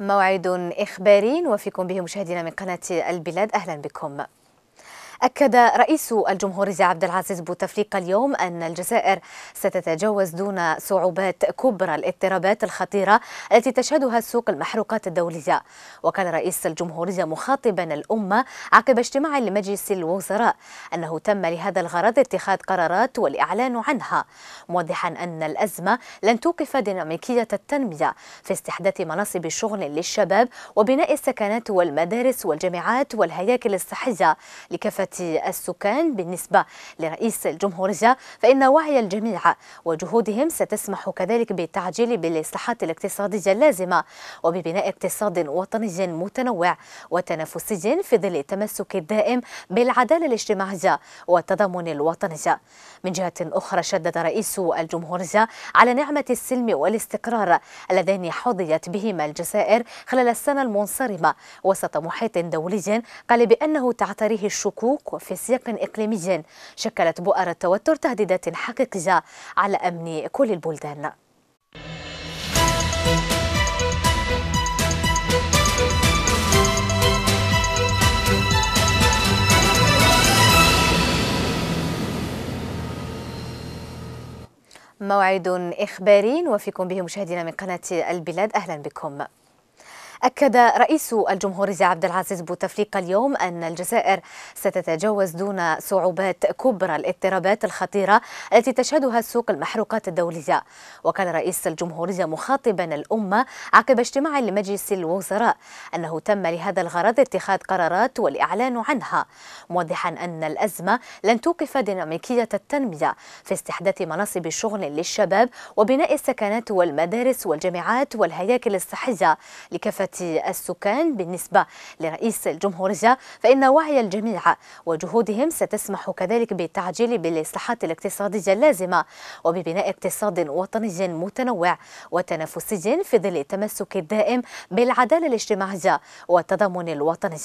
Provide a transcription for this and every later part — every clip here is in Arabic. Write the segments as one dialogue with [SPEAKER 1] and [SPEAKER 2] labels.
[SPEAKER 1] موعد إخباري نوفيكم به مشاهدينا من قناة البلاد أهلا بكم أكد رئيس الجمهورية عبد العزيز بوتفليقة اليوم أن الجزائر ستتجاوز دون صعوبات كبرى الاضطرابات الخطيرة التي تشهدها سوق المحروقات الدولية وكان رئيس الجمهورية مخاطبا الأمة عقب اجتماع لمجلس الوزراء أنه تم لهذا الغرض اتخاذ قرارات والإعلان عنها موضحا أن الأزمة لن توقف ديناميكية التنمية في استحداث مناصب شغل للشباب وبناء السكنات والمدارس والجامعات والهياكل الصحية لكافة السكان بالنسبة لرئيس الجمهورية فإن وعي الجميع وجهودهم ستسمح كذلك بالتعجيل بالإصلاحات الاقتصادية اللازمة وببناء اقتصاد وطني متنوع وتنافسي في ظل التمسك الدائم بالعدالة الاجتماعية والتضامن الوطني من جهة أخرى شدد رئيس الجمهورية على نعمة السلم والاستقرار اللذان حظيت بهما الجزائر خلال السنة المنصرمة وسط محيط دولي قال بأنه تعتريه الشكوك السوق وفي سياق إقليمي شكلت بؤرة التوتر تهديدات حقيقية على أمن كل البلدان موعد إخباري وفيكم به مشاهدينا من قناة البلاد أهلا بكم أكد رئيس الجمهورية عبد العزيز بوتفليقة اليوم أن الجزائر ستتجاوز دون صعوبات كبرى الاضطرابات الخطيرة التي تشهدها سوق المحروقات الدولية وقال رئيس الجمهورية مخاطبا الأمة عقب اجتماع لمجلس الوزراء أنه تم لهذا الغرض اتخاذ قرارات والإعلان عنها موضحا أن الأزمة لن توقف ديناميكية التنمية في استحداث مناصب شغل للشباب وبناء السكنات والمدارس والجامعات والهياكل الصحية لكافة السكان بالنسبة لرئيس الجمهورية فإن وعي الجميع وجهودهم ستسمح كذلك بالتعجيل بالإصلاحات الاقتصادية اللازمة وببناء اقتصاد وطني متنوع وتنافسي في ظل التمسك الدائم بالعدالة الاجتماعية والتضامن الوطني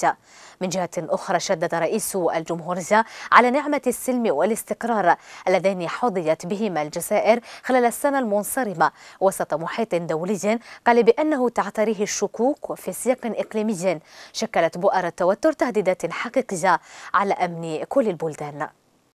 [SPEAKER 1] من جهة أخرى شدد رئيس الجمهورية على نعمة السلم والاستقرار اللذان حظيت بهما الجزائر خلال السنة المنصرمة وسط محيط دولي قال بأنه تعتريه الشكوك السوق وفي سياق إقليمي شكلت بؤر التوتر تهديدات حقيقية على أمن كل البلدان